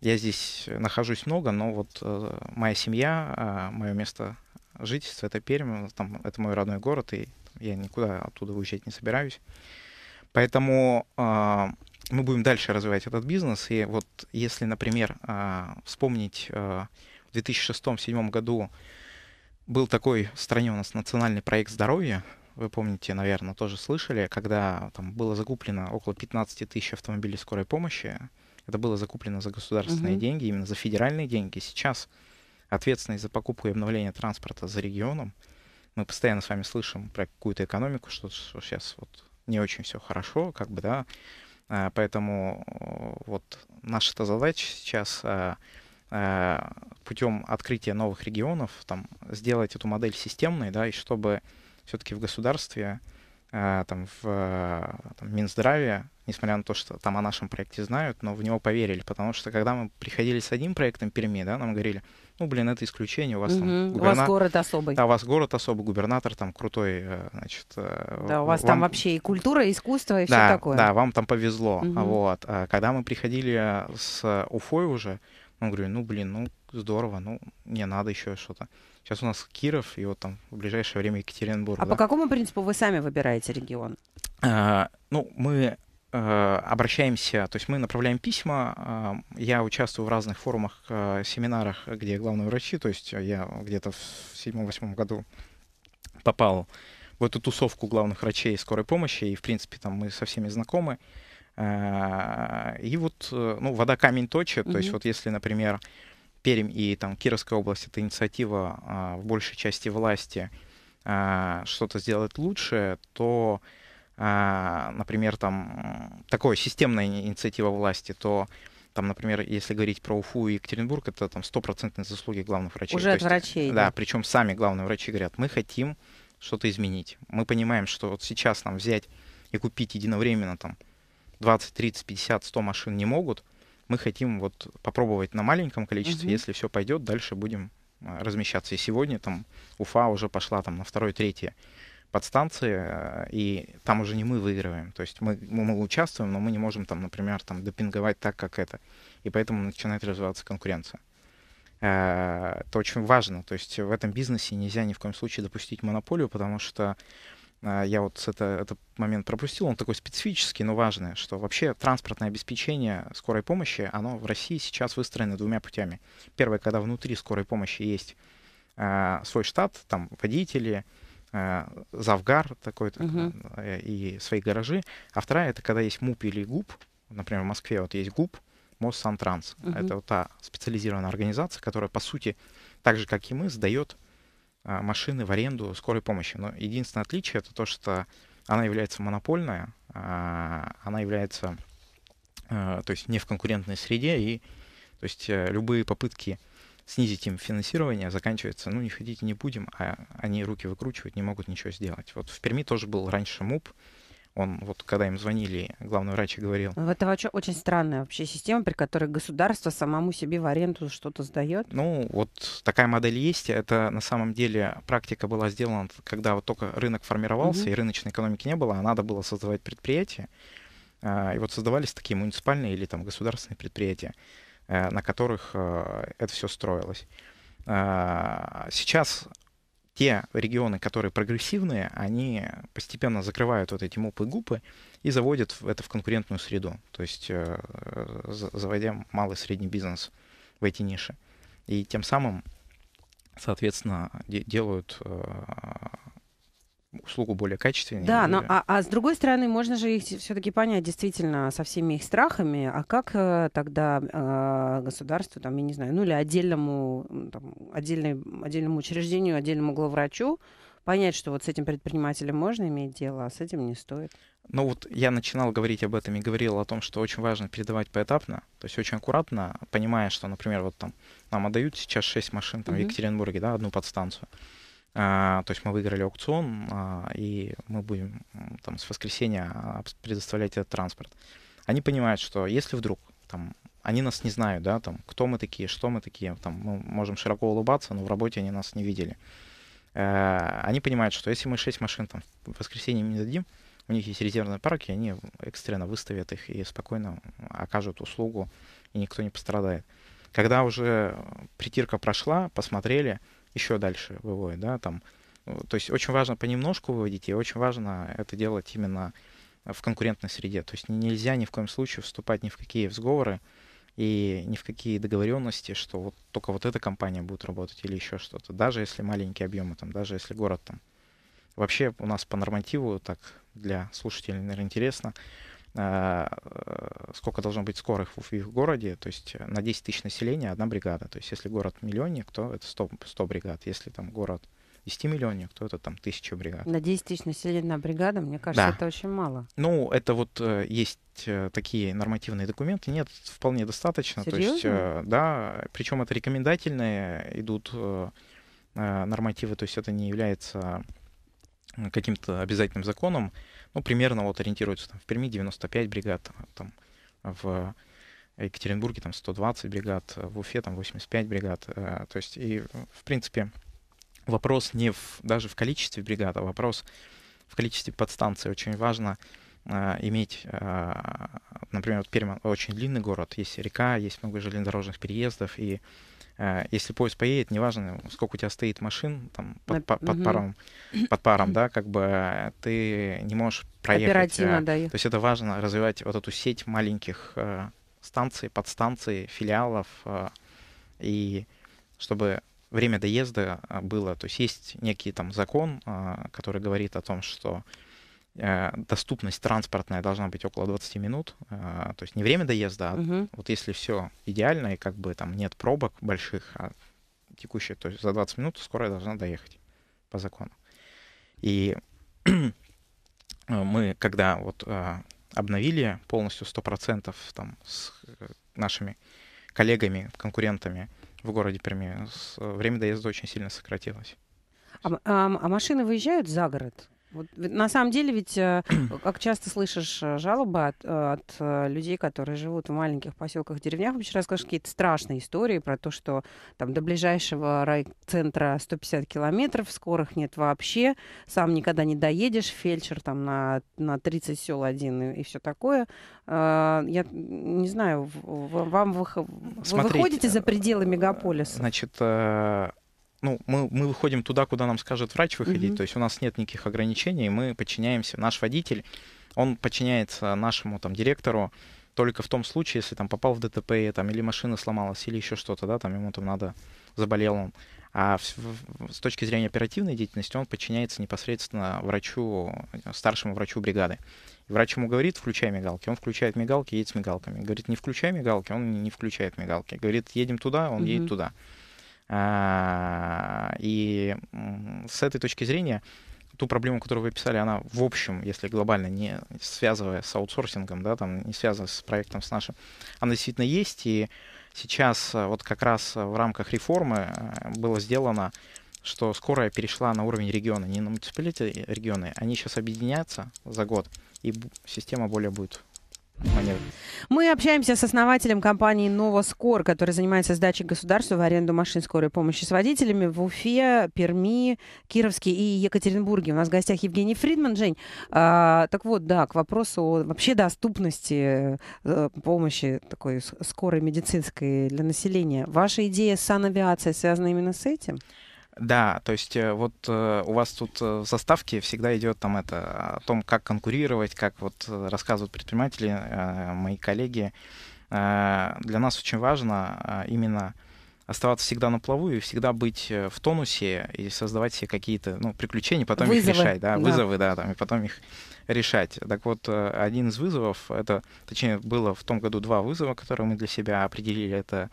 я здесь нахожусь много, но вот э, моя семья, мое место жительство — это Пермь, там, это мой родной город, и я никуда оттуда уезжать не собираюсь. Поэтому э, мы будем дальше развивать этот бизнес. И вот если, например, э, вспомнить, э, в 2006-2007 году был такой в стране у нас национальный проект здоровья, вы помните, наверное, тоже слышали, когда там было закуплено около 15 тысяч автомобилей скорой помощи. Это было закуплено за государственные угу. деньги, именно за федеральные деньги. Сейчас ответственность за покупку и обновление транспорта за регионом. Мы постоянно с вами слышим про какую-то экономику, что, сейчас вот не очень все хорошо, как бы, да. А, поэтому э, вот наша-то задача сейчас э, э, путем открытия новых регионов там, сделать эту модель системной, да, и чтобы все-таки в государстве Э, там, в э, там, Минздраве, несмотря на то, что там о нашем проекте знают, но в него поверили, потому что когда мы приходили с одним проектом Перми, да, нам говорили, ну, блин, это исключение, у вас угу. там губерна... У вас город особый. Да, у вас город особый, губернатор там крутой, э, значит... Да, у вас вам... там вообще и культура, и искусство, и да, все такое. Да, вам там повезло, угу. вот. А когда мы приходили с Уфой уже, мы говорили, ну, блин, ну, здорово, ну, не надо еще что-то. Сейчас у нас Киров и вот там в ближайшее время Екатеринбург. А да? по какому принципу вы сами выбираете регион? А, ну, мы э, обращаемся, то есть мы направляем письма, а, я участвую в разных форумах, э, семинарах, где главные врачи, то есть я где-то в седьмом-восьмом году попал в эту тусовку главных врачей скорой помощи, и, в принципе, там мы со всеми знакомы. Э, и вот, ну, вода камень точит, mm-hmm. то есть вот если, например, Пермь и там, Кировская область — это инициатива а, в большей части власти а, что-то сделать лучше, то, а, например, там такое системная инициатива власти, то там, например, если говорить про Уфу и Екатеринбург, это там стопроцентные заслуги главных врачей. Уже то от врачей. Да, да, причем сами главные врачи говорят, мы хотим что-то изменить. Мы понимаем, что вот сейчас нам взять и купить единовременно там 20, 30, 50, 100 машин не могут, мы хотим вот попробовать на маленьком количестве, угу. если все пойдет, дальше будем а, размещаться. И сегодня там Уфа уже пошла там на второй, третье подстанции, э, и там уже не мы выигрываем. То есть мы, мы, мы участвуем, но мы не можем там, например, там допинговать так, как это. И поэтому начинает развиваться конкуренция. Э, это очень важно. То есть в этом бизнесе нельзя ни в коем случае допустить монополию, потому что а, я вот это, этот момент пропустил, он такой специфический, но важный, что вообще транспортное обеспечение скорой помощи, оно в России сейчас выстроено двумя путями. Первое, когда внутри скорой помощи есть э, свой штат, там водители, э, завгар такой угу. э, и свои гаражи. А вторая, это когда есть МУП или ГУП, например, в Москве вот есть ГУП, Моссантранс. Угу. Это вот та специализированная организация, которая, по сути, так же, как и мы, сдает а, машины в аренду скорой помощи. Но единственное отличие это то, что она является монопольная, а, она является, а, то есть не в конкурентной среде, и то есть э, любые попытки снизить им финансирование заканчиваются, ну не хотите, не будем, а они руки выкручивать не могут ничего сделать. Вот в Перми тоже был раньше МУП, он вот когда им звонили, главный врач говорил. Ну, это вообще очень странная вообще система, при которой государство самому себе в аренду что-то сдает. Ну, вот такая модель есть. Это на самом деле практика была сделана, когда вот только рынок формировался угу. и рыночной экономики не было, а надо было создавать предприятия. А, и вот создавались такие муниципальные или там государственные предприятия, э, на которых э, это все строилось. А, сейчас те регионы, которые прогрессивные, они постепенно закрывают вот эти мопы и гупы и заводят это в конкурентную среду, то есть э, заводя малый и средний бизнес в эти ниши. И тем самым, соответственно, делают э, услугу более качественную. Да, но а, а с другой стороны, можно же их все-таки понять действительно со всеми их страхами, а как э, тогда э, государству, там, я не знаю, ну или отдельному, там, отдельной, отдельному учреждению, отдельному главврачу понять, что вот с этим предпринимателем можно иметь дело, а с этим не стоит? Ну вот я начинал говорить об этом и говорил о том, что очень важно передавать поэтапно, то есть очень аккуратно, понимая, что, например, вот там нам отдают сейчас 6 машин там, mm-hmm. в Екатеринбурге, да, одну подстанцию. А, то есть мы выиграли аукцион, а, и мы будем там с воскресенья а, предоставлять этот транспорт. Они понимают, что если вдруг там они нас не знают, да, там, кто мы такие, что мы такие, там, мы можем широко улыбаться, но в работе они нас не видели. Э, они понимают, что если мы 6 машин там в воскресенье им не дадим, у них есть резервные парки, они экстренно выставят их и спокойно окажут услугу, и никто не пострадает. Когда уже притирка прошла, посмотрели, еще дальше выводит, да, там. Ну, то есть очень важно понемножку выводить, и очень важно это делать именно в конкурентной среде. То есть нельзя ни в коем случае вступать ни в какие сговоры и ни в какие договоренности, что вот только вот эта компания будет работать или еще что-то. Даже если маленькие объемы, там, даже если город там. Вообще у нас по нормативу, так для слушателей, наверное, интересно, Э, э, сколько должно быть скорых в их городе, то есть э, на 10 тысяч населения одна бригада. То есть если город миллионник, то это 100, 100 бригад. Если там город 10 миллионник, то это там тысяча бригад. На 10 тысяч населения одна бригада, мне кажется, да. это очень мало. Ну, это вот есть такие нормативные документы. Нет, вполне достаточно. Серьезно? То есть, да, причем это рекомендательные идут нормативы, то есть это не является каким-то обязательным законом ну, примерно вот ориентируется там, в Перми 95 бригад, а там, в Екатеринбурге там 120 бригад, в Уфе там 85 бригад. Э, то есть, и, в принципе, вопрос не в, даже в количестве бригад, а вопрос в количестве подстанций. Очень важно э, иметь, э, например, вот Пермь очень длинный город, есть река, есть много железнодорожных переездов, и Э, если поезд поедет, неважно, сколько у тебя стоит машин там, под, под, под, паром, под паром, да, как бы ты не можешь проехать. Оперативно, э, да. То есть это важно развивать вот эту сеть маленьких э, станций, подстанций, филиалов, и чтобы время доезда было. То есть есть некий там закон, который говорит о том, что Э, доступность транспортная должна быть около 20 минут, э, то есть не время доезда, а угу. вот если все идеально и как бы там нет пробок больших, а текущая, то есть за 20 минут скорая должна доехать по закону. И мы, когда вот э, обновили полностью 100% там с нашими коллегами, конкурентами в городе Перми, время доезда очень сильно сократилось. А, а, а машины выезжают за город? Вот, на самом деле ведь, э, как часто слышишь э, жалобы от, э, от людей, которые живут в маленьких поселках, деревнях, вообще расскажешь какие-то страшные истории про то, что там до ближайшего райцентра 150 километров, скорых нет вообще, сам никогда не доедешь, фельдшер там на, на 30 сел один и, и все такое. Я не знаю, вам вы, вы выходите за пределы мегаполиса? Значит, ну, мы, мы выходим туда, куда нам скажет врач выходить, mm-hmm. то есть у нас нет никаких ограничений, мы подчиняемся. Наш водитель, он подчиняется нашему там директору только в том случае, если там попал в ДТП, там, или машина сломалась, или еще что-то, да, там ему там надо, заболел он. А с точки зрения оперативной деятельности он подчиняется непосредственно врачу, старшему врачу бригады. И врач ему говорит, включай мигалки. Он включает мигалки, едет с мигалками. Говорит, не включай мигалки, он не включает мигалки. Говорит, едем туда, он mm едет туда. А, и с этой точки зрения ту проблему, которую вы писали, она в общем, если глобально не связывая с аутсорсингом, да, там не связывая с проектом с нашим, она действительно есть. И сейчас э, вот как раз в рамках реформы э, было сделано, что скорая перешла на уровень региона, не на муниципалитет э, регионы. Они сейчас объединятся за год, и система более будет маневр. Мы общаемся с основателем компании «Новоскор», который занимается сдачей государства в аренду машин скорой помощи с водителями в Уфе, Перми, Кировске и Екатеринбурге. У нас в гостях Евгений Фридман. Жень, а, так вот, да, к вопросу о вообще доступности э, помощи такой скорой медицинской для населения. Ваша идея с санавиацией связана именно с этим? Да, то есть э, вот э, у вас тут э, в заставке всегда идет там это о том, как конкурировать, как вот рассказывают предприниматели, мои коллеги. Для нас очень важно именно оставаться всегда на плаву и всегда быть в тонусе и создавать себе какие-то ну, приключения, потом вызовы. их решать, да, да, вызовы, да, там, и потом их решать. Так вот, один из вызовов, это, точнее, было в том году два вызова, которые мы для себя определили, это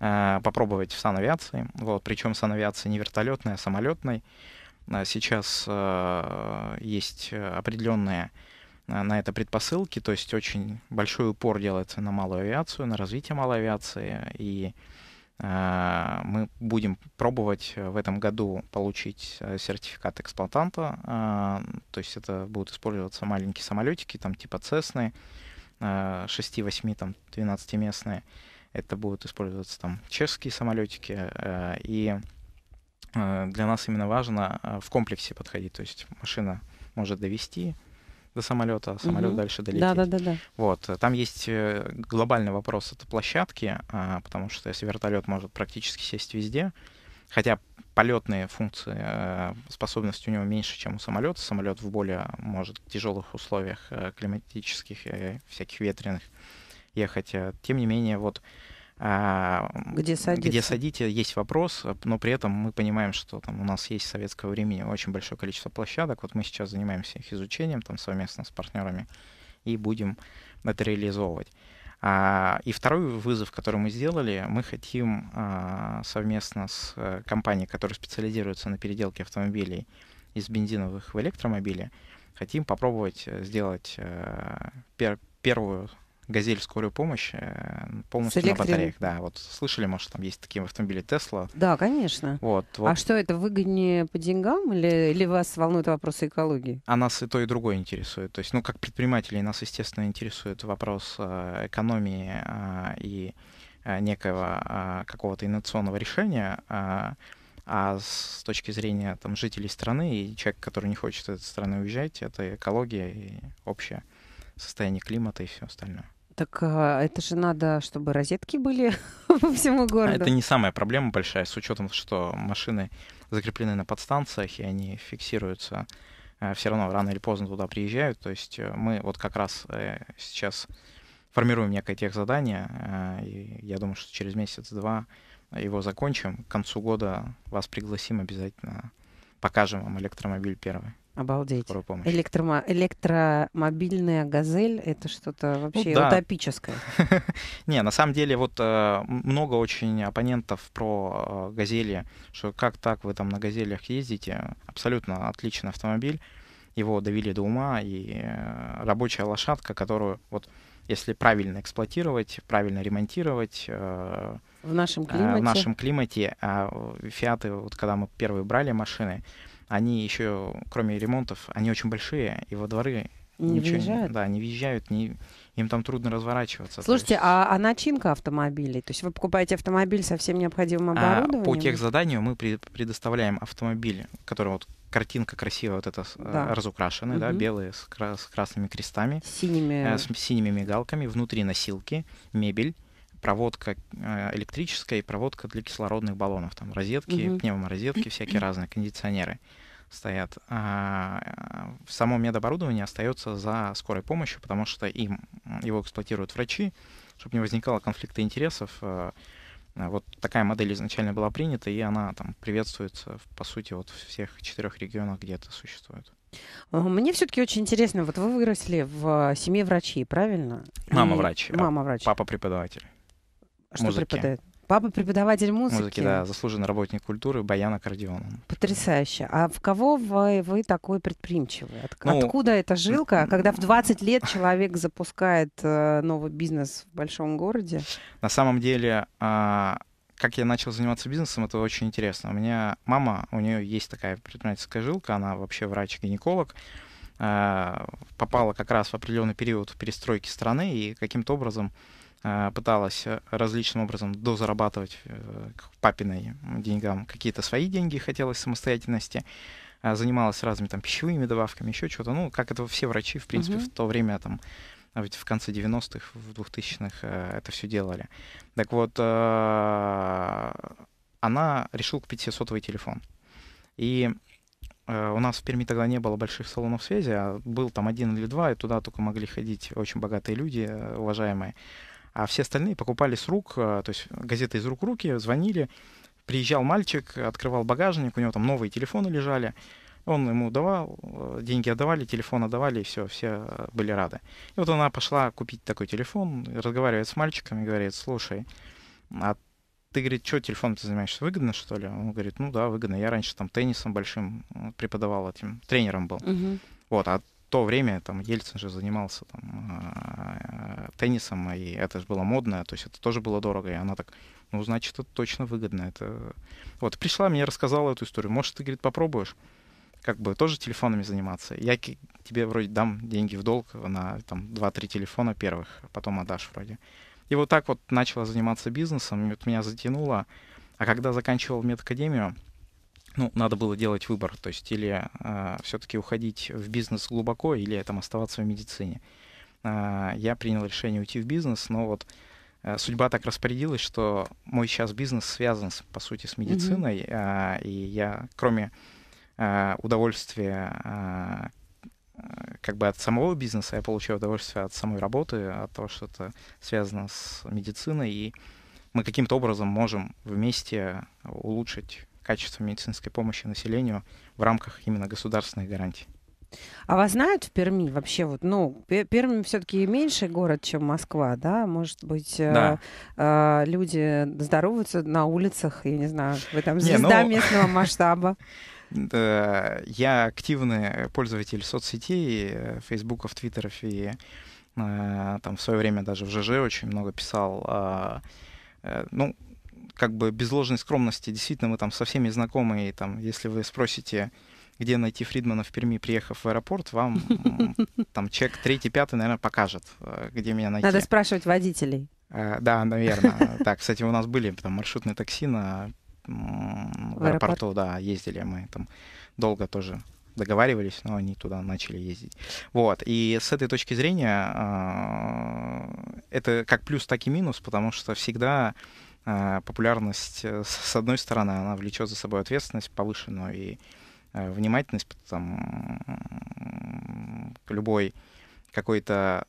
Э, попробовать в санавиации. Вот, причем санавиация не вертолетная, а самолетной. А сейчас э, есть определенные э, на это предпосылки, то есть очень большой упор делается на малую авиацию, на развитие малой авиации, и мы будем пробовать в этом году получить сертификат эксплуатанта, то есть это будут использоваться маленькие самолетики, там типа Цесны, 6-8, там 12-местные, это будут использоваться там чешские самолетики. Э, и э, для нас именно важно э, в комплексе подходить. То есть машина может довести до самолета, а самолет угу. дальше долетит. Да, да, да, да. Вот. Там есть глобальный вопрос это площадки, потому что если вертолет может практически сесть везде, хотя полетные функции, способность у него меньше, чем у самолета. Самолет в более, может, тяжелых условиях климатических, всяких ветреных ехать. Э, тем не менее, вот а, где где садите, э, есть вопрос, э, но при этом мы понимаем, что там у нас есть с советского времени очень большое количество площадок. Вот мы сейчас занимаемся их изучением там совместно с партнерами и будем это реализовывать. А, и второй вызов, который мы сделали, мы хотим а, совместно с компанией, которая специализируется на переделке автомобилей из бензиновых в электромобили, хотим попробовать сделать первую газель скорую помощь, э, полностью на батареях. Да, вот слышали, может, там есть такие автомобили Тесла. Да, конечно. Вот, а вот. А что это выгоднее по деньгам или, или вас волнует вопрос экологии? А нас и то, и другое интересует. То есть, ну, как предпринимателей нас, естественно, интересует вопрос э, экономии э, и некого какого-то инновационного решения, а с точки зрения там, жителей страны и человека, который не хочет из этой страны уезжать, это экология и общее состояние климата и все остальное. Так а, это же надо, чтобы розетки были по всему а городу. Это не самая проблема большая, с учетом, что машины закреплены на подстанциях, и они фиксируются а, все равно рано или поздно туда приезжают. То есть э, мы вот как раз э, сейчас формируем некое техзадание, и я думаю, что через месяц-два его закончим. К концу года вас пригласим обязательно, покажем вам электромобиль первый. Обалдеть. Электромо- электромобильная газель это что-то ну вообще ну, да. утопическое. Не, на самом деле, вот э, много очень оппонентов про э, газели, что как так вы там на газелях ездите. Абсолютно отличный автомобиль. Его довели до ума, и э, рабочая лошадка, которую вот если правильно эксплуатировать, правильно ремонтировать. В нашем климате. В нашем климате. А, фиаты, вот когда мы первые брали машины, они еще, кроме ремонтов, они очень большие, и во дворы не ничего, въезжают? Да, не въезжают, не, им там трудно разворачиваться. Слушайте, есть... а, а начинка автомобилей? То есть вы покупаете автомобиль со всем необходимым а, оборудованием? А, по заданию мы предоставляем автомобиль, который вот картинка красивая, вот эта э, да. разукрашенная, угу. да, белые с, кра- с красными крестами. Синими. Э, с синими мигалками, внутри носилки, мебель проводка э, электрическая и проводка для кислородных баллонов. Там розетки, угу. пневморозетки, всякие разные, кондиционеры стоят. А э, само медоборудование остается за скорой помощью, потому что им его эксплуатируют врачи, чтобы не возникало конфликта интересов. Э, вот такая модель изначально была принята, и она там приветствуется, по сути, вот в всех четырех регионах, где это существует. Мне все-таки очень интересно, вот вы выросли в семье врачей, правильно? Мама врач. А мама врач. Папа преподаватель. Что музыки. преподает? Папа преподаватель музыки. Музыки, да, заслуженный работник культуры баяна, аккордеон. Потрясающе. А в кого вы, вы такой предприимчивый? От, ну, откуда эта жилка, когда в 20 лет человек запускает э, новый бизнес в большом городе? На самом деле, а, как я начал заниматься бизнесом, это очень интересно. У меня мама, у нее есть такая предпринимательская жилка, она вообще врач-гинеколог а, попала как раз в определенный период перестройки страны и каким-то образом Э, пыталась э, различным образом дозарабатывать э, к папиной деньгам какие-то свои деньги, хотелось самостоятельности, занималась разными там пищевыми добавками, еще что-то. Ну, как это все врачи, в принципе, угу. в то время там а ведь в конце 90-х, в 2000-х это все делали. Так вот, она решила купить себе сотовый телефон. И у нас в Перми тогда не было больших салонов связи, а был там один или два, и туда только могли ходить очень богатые люди, уважаемые а все остальные покупали с рук, э, то есть газеты из рук в руки, звонили, приезжал мальчик, открывал багажник, у него там новые телефоны лежали, он ему давал, э, деньги отдавали, телефон отдавали, и все, все были рады. И вот она пошла купить такой телефон, разговаривает с мальчиком и говорит, слушай, а ты, говорит, что телефон ты занимаешься, выгодно, что ли? Он говорит, ну да, выгодно. Я раньше там теннисом большим э, преподавал этим, тренером был. Угу. Вот, а то время там Ельцин же занимался там, а, теннисом, и это же было модно, то есть это тоже было дорого, и она так, ну, значит, это точно выгодно. Это... Вот, пришла, мне рассказала эту историю. Может, ты, говорит, попробуешь? как бы тоже телефонами заниматься. Я тебе вроде дам деньги в долг на там 2-3 телефона первых, а потом отдашь вроде. И вот так вот начала заниматься бизнесом, и вот меня затянуло. А когда заканчивал медакадемию, ну, надо было делать выбор, то есть или э, а, все-таки уходить в бизнес глубоко, или там оставаться в медицине. Э, я принял решение уйти в бизнес, но вот э, судьба так распорядилась, что мой сейчас бизнес связан, с, по сути, с медициной, mm-hmm. э, и я, кроме э, удовольствия э, как бы от самого бизнеса, я получаю удовольствие от самой работы, от того, что это связано с медициной, и мы каким-то образом можем вместе улучшить качества медицинской помощи населению в рамках именно государственных гарантий. А вас знают в Перми вообще? Вот, ну, Пермь все-таки меньший город, чем Москва, да? Может быть, э, да. Э, э, люди здороваются на улицах, я не знаю, вы там звезда не, ну... местного масштаба. Я активный пользователь соцсетей, э, фейсбуков, твиттеров и э, там в свое время даже в ЖЖ очень много писал а, ну, как бы без ложной скромности, действительно, мы там со всеми знакомы, и там, если вы спросите, где найти Фридмана в Перми, приехав в аэропорт, вам там человек третий, пятый, наверное, покажет, э, где меня найти. Надо спрашивать водителей. Э, да, наверное. Так, кстати, у нас были там маршрутные такси на в аэропорту, да, ездили мы там долго тоже договаривались, но они туда начали ездить. Вот, и с этой точки зрения э, это как плюс, так и минус, потому что всегда Э, популярность, э, с одной стороны, она влечет за собой ответственность повышенную и э, внимательность, там, любой какой-то,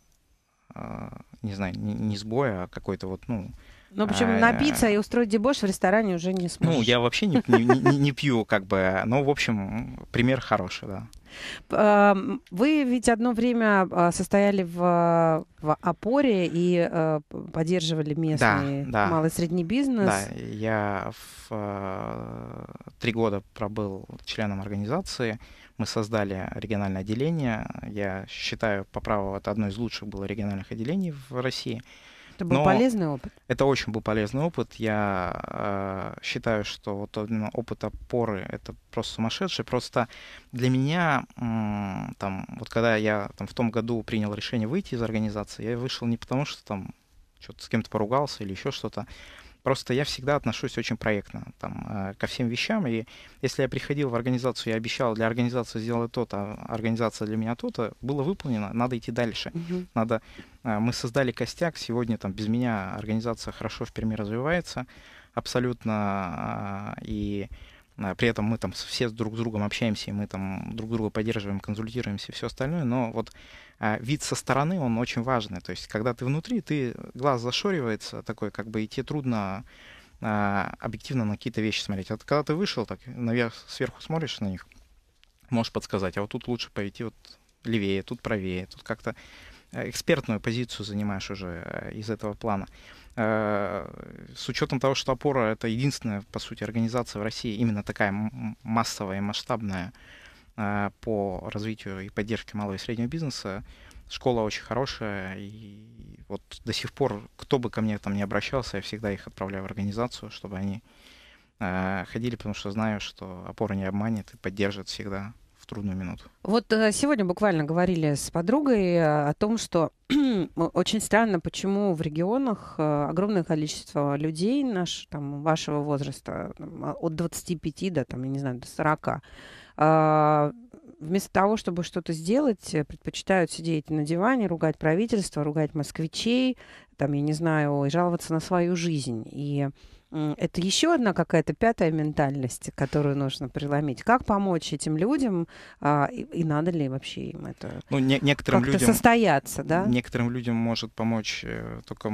не знаю, не сбоя а какой-то вот, ну, ну, причем а, напиться и устроить дебош в ресторане уже не ну, сможешь. Ну, я вообще не, не, не, не пью, как бы. Ну, в общем, пример хороший, да. Вы ведь одно время а, состояли в, в опоре и а, поддерживали местный да, да. малый и средний бизнес. Да, я в, а, три года пробыл членом организации. Мы создали региональное отделение. Я считаю, по праву, это одно из лучших было региональных отделений в России. Это был Но полезный опыт? Это очень был полезный опыт. Я э, считаю, что вот именно опыт опоры — это просто сумасшедший. Просто для меня, э, там, вот когда я там, в том году принял решение выйти из организации, я вышел не потому, что там что-то с кем-то поругался или еще что-то, Просто я всегда отношусь очень проектно там, э, ко всем вещам. И если я приходил в организацию, я обещал для организации сделать то-то, а организация для меня то-то, было выполнено, надо идти дальше. Угу. Надо, э, мы создали костяк, сегодня там без меня организация хорошо в Перми развивается абсолютно. А, и а, при этом мы там все друг с другом общаемся, и мы там друг друга поддерживаем, консультируемся и все остальное. Но вот а, вид со стороны, он очень важный. То есть, когда ты внутри, ты глаз зашоривается такой, как бы, и тебе трудно а, объективно на какие-то вещи смотреть. А когда ты вышел, так наверх, сверху смотришь на них, можешь подсказать, а вот тут лучше пойти вот левее, тут правее, тут как-то Э, экспертную позицию занимаешь уже э, из этого плана. Э, с учетом того, что опора это единственная, по сути, организация в России, именно такая массовая и масштабная по развитию и поддержке малого и среднего бизнеса, школа очень хорошая, и вот до сих пор, кто бы ко мне там не обращался, я всегда их отправляю в организацию, чтобы они ходили, потому что знаю, что опора не обманет и поддержит всегда трудную минуту. Вот э, сегодня буквально говорили с подругой э, о том, что очень странно, почему в регионах э, огромное количество людей наш, там, вашего возраста, а, от 25 до, там, я не знаю, до 40, а, вместо того, чтобы что-то сделать, предпочитают сидеть на диване, ругать правительство, ругать москвичей, там, я не знаю, и жаловаться на свою жизнь. И это еще одна какая-то пятая ментальность, которую нужно преломить. Как помочь этим людям а, и, и надо ли вообще им это ну, не, некоторым людям, состояться, да? Некоторым людям может помочь э, только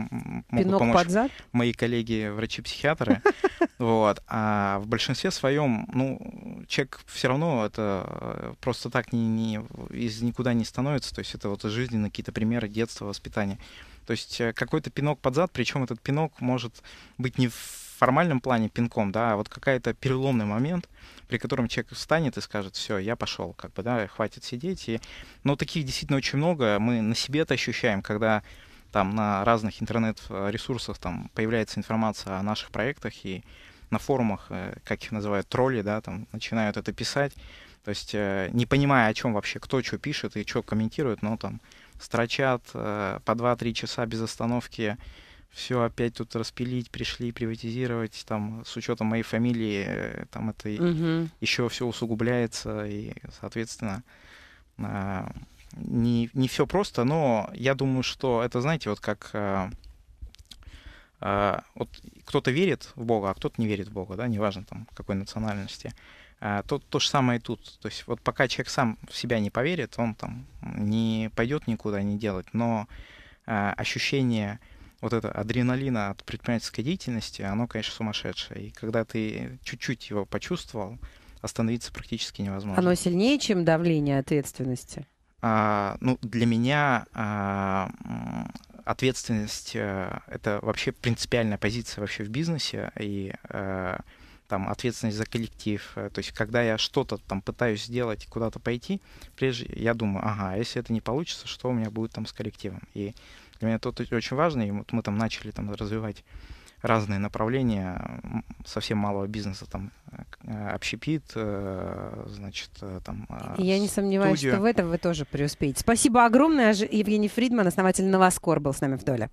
Пинок помочь под зад? мои коллеги врачи-психиатры, вот. А в большинстве своем, ну, человек все равно это э, просто так не, не из никуда не становится. То есть это вот жизненные какие-то примеры детства, воспитания. То есть э, какой-то пинок под зад, причем этот пинок может быть не в формальном плане пинком, да, а вот какая-то переломный момент, при котором человек встанет и скажет, все, я пошел, как бы, да, хватит сидеть. И... Но ну, таких действительно очень много, мы на себе это ощущаем, когда там на разных интернет-ресурсах там появляется информация о наших проектах и на форумах, э, как их называют, тролли, да, там начинают это писать, то есть э, не понимая, о чем вообще, кто что пишет и что комментирует, но там строчат э, по 2-3 часа без остановки, все опять тут распилить, пришли приватизировать, там, с учетом моей фамилии, э, там это угу. еще все усугубляется, и, соответственно, а, не, не все просто, но я думаю, что это, знаете, вот как а, а, вот кто-то верит в Бога, а кто-то не верит в Бога, да, неважно там какой национальности. То, то же самое и тут. То есть вот пока человек сам в себя не поверит, он там не пойдет никуда, не делать. Но ощущение вот это адреналина от предпринимательской деятельности, оно, конечно, сумасшедшее. И когда ты чуть-чуть его почувствовал, остановиться практически невозможно. Оно сильнее, чем давление ответственности? А, ну, для меня а, ответственность а, это вообще принципиальная позиция вообще в бизнесе и а, там ответственность за коллектив. Э, то есть, когда я что-то там пытаюсь сделать, куда-то пойти, прежде я думаю, ага, если это не получится, что у меня будет там с коллективом? И для меня это очень важно, и вот мы там начали там развивать разные направления совсем малого бизнеса, там э, общепит, э, значит, э, там Я не сомневаюсь, что в этом вы тоже преуспеете. Спасибо огромное. Евгений Фридман, основатель Новоскор, был с нами в доле.